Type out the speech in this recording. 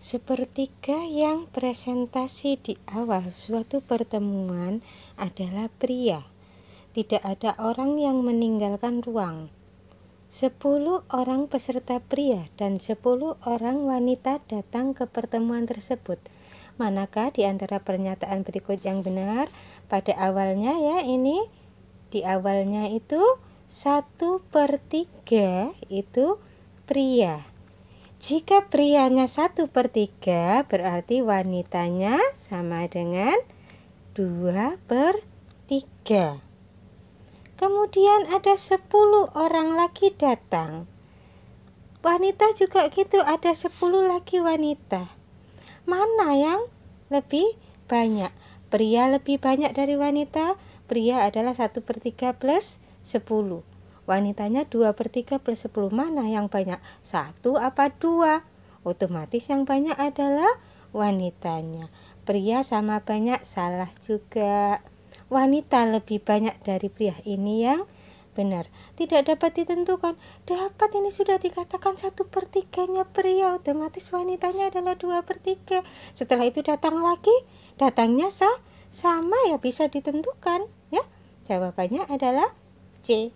Sepertiga yang presentasi di awal suatu pertemuan adalah pria. Tidak ada orang yang meninggalkan ruang. Sepuluh orang peserta pria dan sepuluh orang wanita datang ke pertemuan tersebut. Manakah di antara pernyataan berikut yang benar? Pada awalnya ya ini, di awalnya itu satu per tiga itu pria jika prianya 1 per 3 berarti wanitanya sama dengan 2 per 3 Kemudian ada 10 orang lagi datang Wanita juga gitu ada 10 lagi wanita Mana yang lebih banyak? Pria lebih banyak dari wanita Pria adalah 1 per 3 plus 10 Wanitanya 2 per 3 per 10 mana yang banyak? Satu apa dua? Otomatis yang banyak adalah wanitanya. Pria sama banyak salah juga. Wanita lebih banyak dari pria ini yang benar. Tidak dapat ditentukan. Dapat ini sudah dikatakan satu per tiganya pria. Otomatis wanitanya adalah dua per tiga. Setelah itu datang lagi. Datangnya sah sama ya bisa ditentukan ya. Jawabannya adalah C.